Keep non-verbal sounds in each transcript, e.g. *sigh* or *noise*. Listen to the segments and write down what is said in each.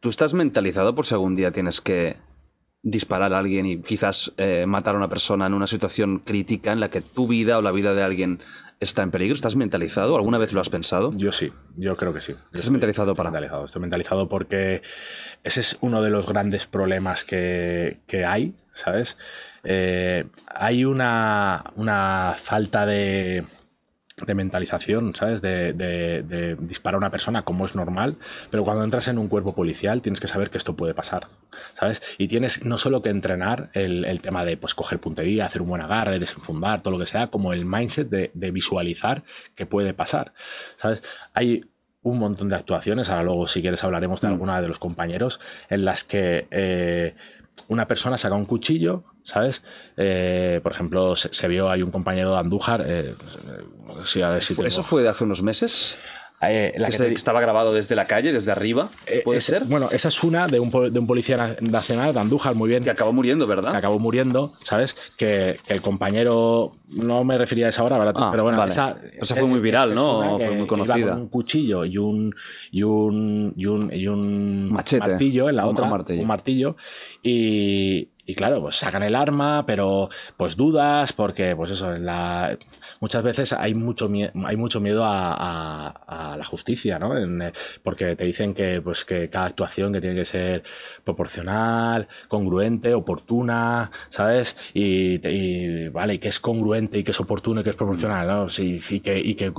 ¿Tú estás mentalizado por si algún día tienes que disparar a alguien y quizás eh, matar a una persona en una situación crítica en la que tu vida o la vida de alguien está en peligro? ¿Estás mentalizado? ¿Alguna vez lo has pensado? Yo sí, yo creo que sí. ¿Estás mentalizado para? Estoy mentalizado porque ese es uno de los grandes problemas que, hay, ¿sabes? Eh, hay una, una falta de de mentalización, ¿sabes? De, disparar a una persona como es normal, pero cuando entras en un cuerpo policial tienes que saber que esto puede pasar, ¿sabes? Y tienes no solo que entrenar el, tema de pues, coger puntería, hacer un buen agarre, desenfundar, todo lo que sea, como el mindset de, visualizar que puede pasar, ¿sabes? Hay un montón de actuaciones, ahora luego si quieres hablaremos de mm. alguna de los compañeros, en las que... Eh, una persona saca un cuchillo, ¿sabes? Eh, por ejemplo, se, vio, hay un compañero de Andújar. Eh, pues, eh, ¿Eso fue de hace unos meses? Eh, estaba grabado desde la calle, desde arriba, eh, ¿puede ser? Bueno, esa es una de un, de un policía nacional, de Andújar, muy bien. Que acabó muriendo, ¿verdad? Que acabó muriendo, ¿sabes? Que, el compañero, no me refería a esa hora, ¿verdad? Ah, pero bueno, vale. esa, fue muy viral, ¿no? Fue muy conocida. un cuchillo y un, y un, y un, Machete, martillo en la un, martillo. un martillo, y, y claro, pues sacan el arma, pero pues dudas, porque pues eso, en la... muchas veces hay mucho, hay mucho miedo a la, justicia, ¿no? Eh, porque te dicen que, pues, que cada actuación que tiene que ser proporcional, congruente, oportuna, ¿sabes? Y, vale, y que es congruente y que es oportuno y que es proporcional, ¿no? que, y que,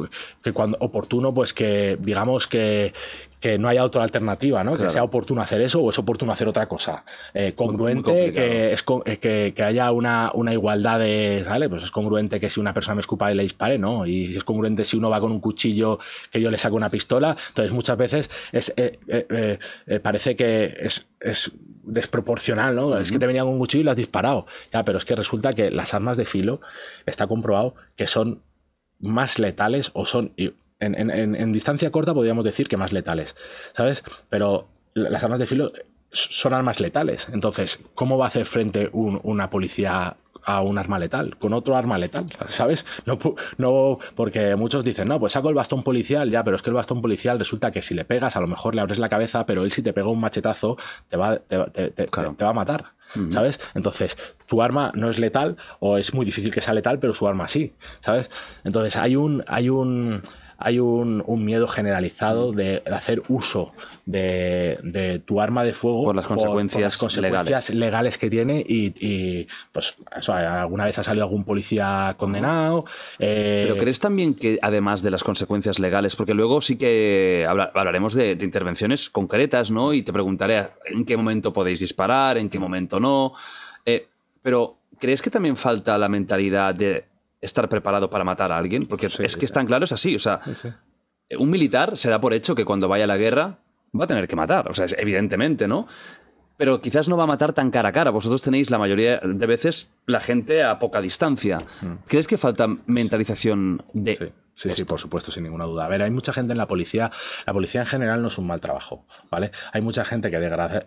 que cuando oportuno, pues que digamos que, que no haya otra alternativa, ¿no? Que sea oportuno hacer eso o es oportuno hacer otra cosa. Eh, congruente, que, es, eh, que, haya una, una, igualdad de, Pues es congruente que si una persona me escupa y le dispare, ¿no? Y si es congruente si uno va con un cuchillo que yo le saco una pistola. Entonces, muchas veces es, eh, eh, eh, parece que es, desproporcional, ¿no? Es que te venía con un cuchillo y lo has disparado. Ya, pero es que resulta que las armas de filo está comprobado que son más letales o son. En, distancia corta podríamos decir que más letales, ¿sabes? Pero las armas de filo son armas letales. Entonces, ¿cómo va a hacer frente una policía a un arma letal, con otro arma letal, ¿sabes? No, no, porque muchos dicen, no, pues saco el bastón policial, ya, pero es que el bastón policial resulta que si le pegas, a lo mejor le abres la cabeza, pero él si te pega un machetazo, te va, te, va a matar, ¿sabes? Entonces, tu arma no es letal, o es muy difícil que sea letal, pero su arma sí, ¿sabes? Entonces, hay un. Hay un hay un, miedo generalizado de, hacer uso de, tu arma de fuego por las consecuencias, legales. que tiene y, pues alguna vez ha salido algún policía condenado. Eh, pero crees también que además de las consecuencias legales, porque luego sí que hablaremos de, intervenciones concretas, ¿no? Y te preguntaré en qué momento podéis disparar, en qué momento no. Eh, pero ¿crees que también falta la mentalidad de estar preparado para matar a alguien, porque es que es tan claro, es así. O sea, un militar se da por hecho que cuando vaya a la guerra va a tener que matar, o sea, evidentemente, ¿no? Pero quizás no va a matar tan cara a cara. Vosotros tenéis la mayoría de veces la gente a poca distancia. Mm. ¿Crees que falta mentalización de Sí, sí, por supuesto, sin ninguna duda. A ver, hay mucha gente en la policía. La policía en general no es un mal trabajo, ¿vale? Hay mucha gente que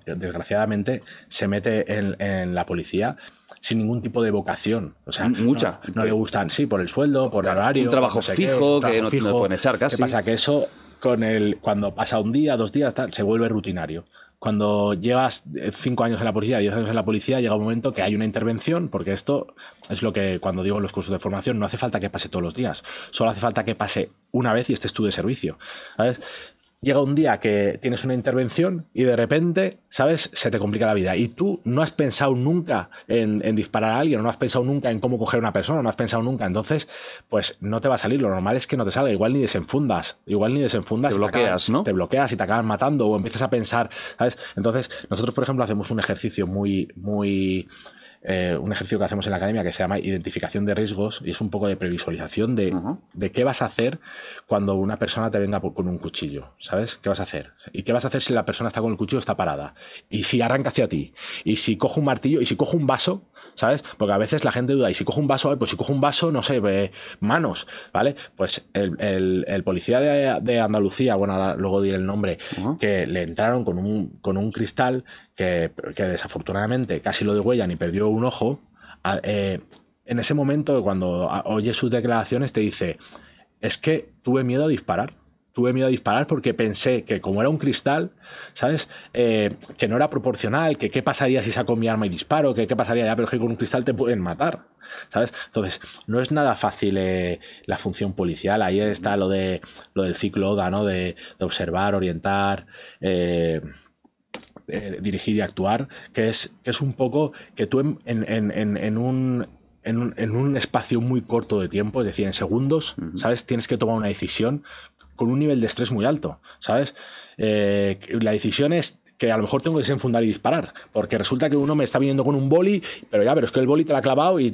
desgraciadamente se mete en, la policía sin ningún tipo de vocación. O sea, mucha. No, le gustan, sí, por el sueldo, por el horario. Un trabajo fijo que no, te lo pueden echar casi. ¿Qué pasa? Que eso con el, cuando pasa un día, dos días, se vuelve rutinario. Cuando llevas eh, cinco años en la policía, diez años en la policía, llega un momento que hay una intervención, porque esto es lo que cuando digo en los cursos de formación, no hace falta que pase todos los días, solo hace falta que pase una vez y estés tú de servicio. ¿sabes? llega un día que tienes una intervención y de repente, ¿sabes? Se te complica la vida. Y tú no has pensado nunca en, disparar a alguien, no has pensado nunca en cómo coger a una persona, no has pensado nunca. Entonces, pues no te va a salir. Lo normal es que no te salga. Igual ni desenfundas. Igual ni desenfundas. Te bloqueas, ¿no? Te bloqueas y te acabas matando o empiezas a pensar, ¿sabes? Entonces, nosotros, por ejemplo, hacemos un ejercicio muy, muy eh, un ejercicio que hacemos en la academia que se llama identificación de riesgos y es un poco de previsualización de, de qué vas a hacer cuando una persona te venga con un cuchillo, ¿sabes? ¿Qué vas a hacer? ¿Y qué vas a hacer si la persona está con el cuchillo está parada? ¿Y si arranca hacia ti? ¿Y si cojo un martillo? ¿Y si cojo un vaso? ¿Sabes? Porque a veces la gente duda, ¿y si cojo un vaso? Pues si cojo un vaso, no sé, eh, manos, ¿vale? Pues el, policía de, Andalucía, bueno, luego diré el nombre, que le entraron con un, con un cristal que, desafortunadamente casi lo degüellan y perdió un ojo, eh, en ese momento cuando oye sus declaraciones te dice, es que tuve miedo a disparar. Tuve miedo a disparar porque pensé que como era un cristal, ¿sabes? Eh, que no era proporcional, que qué pasaría si saco mi arma y disparo, que qué pasaría ya, pero que con un cristal te pueden matar, ¿sabes? Entonces, no es nada fácil eh, la función policial. Ahí está lo, de, lo del ciclo ODA, ¿no? De, observar, orientar, eh, dirigir y actuar, que es, es un poco que tú en, un en un, en un, espacio muy corto de tiempo, es decir, en segundos, ¿sabes? Tienes que tomar una decisión con un nivel de estrés muy alto, ¿sabes? Eh, la decisión es a lo mejor tengo que desenfundar y disparar, porque resulta que uno me está viniendo con un boli, pero ya, pero es que el boli te la ha clavado y,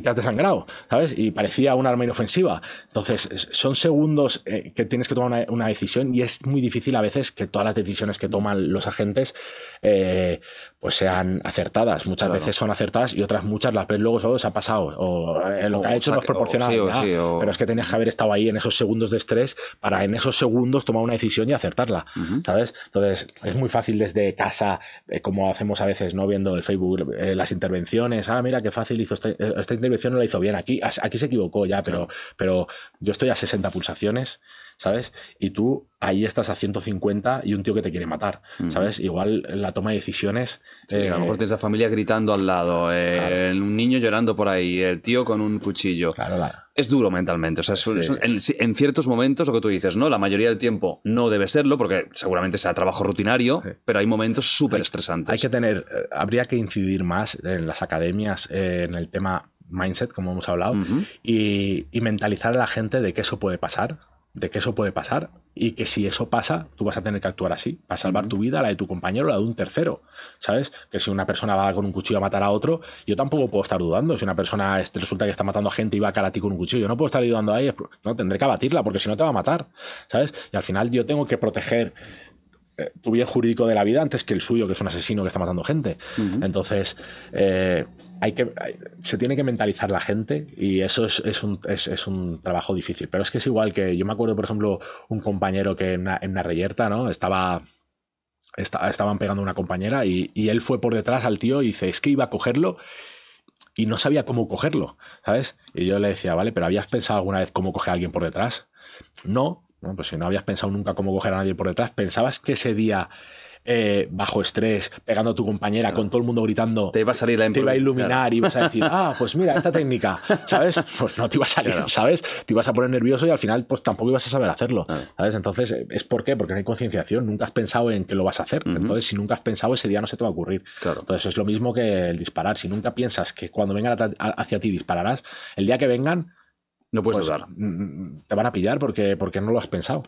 te has desangrado, ¿sabes? Y parecía un arma inofensiva. Entonces, son segundos eh, que tienes que tomar una, una decisión y es muy difícil a veces que todas las decisiones que toman los agentes eh, pues sean acertadas. Muchas veces son acertadas y otras muchas las ves luego solo se ha pasado. O eh, lo que ha hecho nos proporciona. Pero es que tenías que haber estado ahí en esos segundos de estrés para en esos segundos tomar una decisión y acertarla. ¿Sabes? Entonces, es muy fácil desde casa, eh, como hacemos a veces, ¿no? Viendo el Facebook, eh, las intervenciones. Ah, mira qué fácil hizo esta, intervención, no la hizo bien. Aquí, aquí se equivocó ya, pero, pero yo estoy a 60 pulsaciones. ¿sabes? Y tú ahí estás a 150 y un tío que te quiere matar, ¿sabes? Igual la toma de decisiones... a lo eh, mejor tienes la familia gritando al lado, un eh, niño llorando por ahí, el tío con un cuchillo. Claro, Es duro mentalmente, o sea, en, ciertos momentos lo que tú dices, ¿no? La mayoría del tiempo no debe serlo, porque seguramente sea trabajo rutinario, pero hay momentos súper estresantes. Hay que tener, eh, habría que incidir más en las academias, en el tema mindset, como hemos hablado, y mentalizar a la gente de que eso puede pasar, de que eso puede pasar y que si eso pasa, tú vas a tener que actuar así, para salvar tu vida, la de tu compañero, la de un tercero, ¿sabes? Que si una persona va con un cuchillo a matar a otro, yo tampoco puedo estar dudando. Si una persona resulta que está matando a gente y va a cara a ti con un cuchillo, yo no puedo estar ayudando a ella, pues, no, tendré que abatirla porque si no te va a matar, ¿sabes? Y al final yo tengo que proteger tu bien jurídico de la vida antes que el suyo, que es un asesino que está matando gente. Entonces, eh, hay que, se tiene que mentalizar la gente y eso es, es, un, es, un, trabajo difícil. Pero es que es igual que yo me acuerdo, por ejemplo, un compañero que en una, reyerta, ¿no? Estaba estaban pegando a una compañera y, y, él fue por detrás al tío y dice, es que iba a cogerlo y no sabía cómo cogerlo, ¿sabes? Y yo le decía, vale, pero ¿habías pensado alguna vez cómo coger a alguien por detrás? No, pues si no habías pensado nunca cómo coger a nadie por detrás, pensabas que ese día eh, bajo estrés, pegando a tu compañera, con todo el mundo gritando. Te iba a salir la Te iba a iluminar y vas a decir, ah, pues mira, esta técnica, ¿sabes? *laughs* Pues no te iba a salir, ¿sabes? Te ibas a poner nervioso y al final, pues tampoco ibas a saber hacerlo, ¿sabes? Entonces, ¿es por qué? Porque no hay concienciación, nunca has pensado en que lo vas a hacer. Entonces, si nunca has pensado, ese día no se te va a ocurrir. Entonces, es lo mismo que el disparar. Si nunca piensas que cuando vengan hacia ti dispararás, el día que vengan, no puedes pues, dar mm, mm, mm, Te van a pillar porque, porque no lo has pensado.